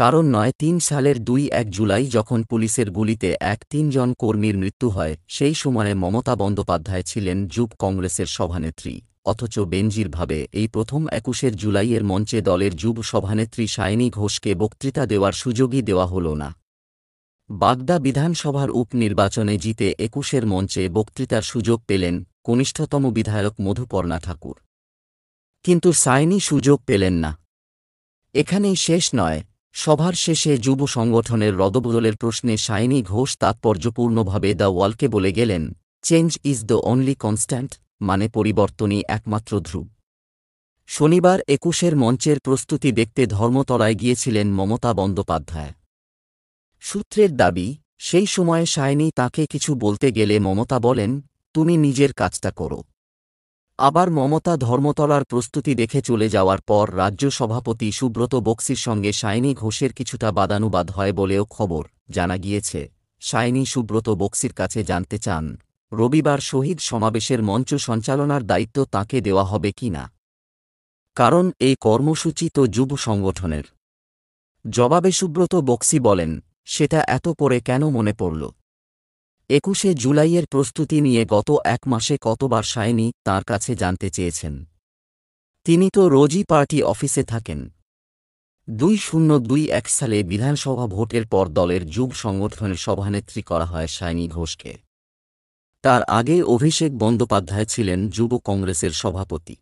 কারণ নয় তিন সালের দুই এক জুলাই যখন পুলিশের গুলিতে এক তিনজন কর্মীর মৃত্যু হয় সেই সময়ে মমতা বন্দ্যোপাধ্যায় ছিলেন যুব কংগ্রেসের সভানেত্রী অথচ বেঞ্জিরভাবে এই প্রথম একুশের জুলাইয়ের মঞ্চে দলের যুব সভানেত্রী সায়নী ঘোষকে বক্তৃতা দেওয়ার সুযোগই দেওয়া হল না বাগদা বিধানসভার উপনির্বাচনে জিতে একুশের মঞ্চে বক্তৃতার সুযোগ পেলেন কনিষ্ঠতম বিধায়ক মধুপর্ণা ঠাকুর কিন্তু সায়নী সুযোগ পেলেন না এখানেই শেষ নয় সভার শেষে যুব সংগঠনের রদবদলের প্রশ্নে শাইনি ঘোষ তাৎপর্যপূর্ণভাবে দ্য ওয়ালকে বলে গেলেন change is the only constant মানে পরিবর্তনই একমাত্র ধ্রুব শনিবার একুশের মঞ্চের প্রস্তুতি দেখতে ধর্মতলায় গিয়েছিলেন মমতা বন্দ্যোপাধ্যায় সূত্রের দাবি সেই সময়ে শায়নি তাকে কিছু বলতে গেলে মমতা বলেন তুমি নিজের কাজটা করো আবার মমতা ধর্মতলার প্রস্তুতি দেখে চলে যাওয়ার পর রাজ্য সভাপতি সুব্রত বক্সির সঙ্গে সায়নী ঘোষের কিছুটা বাদানুবাদ হয় বলেও খবর জানা গিয়েছে সায়নী সুব্রত বক্সির কাছে জানতে চান রবিবার শহীদ সমাবেশের মঞ্চ সঞ্চালনার দায়িত্ব তাকে দেওয়া হবে কি না কারণ এই কর্মসূচি তো যুব সংগঠনের জবাবে সুব্রত বক্সি বলেন সেটা এত পরে কেন মনে পড়ল একুশে জুলাইয়ের প্রস্তুতি নিয়ে গত এক মাসে কতবার সায়নি তার কাছে জানতে চেয়েছেন তিনি তো রোজি পার্টি অফিসে থাকেন দুই শূন্য দুই এক সালে বিধানসভা ভোটের পর দলের যুব সংগঠনের সভানেত্রী করা হয় সায়নী ঘোষকে তার আগে অভিষেক বন্দ্যোপাধ্যায় ছিলেন যুব কংগ্রেসের সভাপতি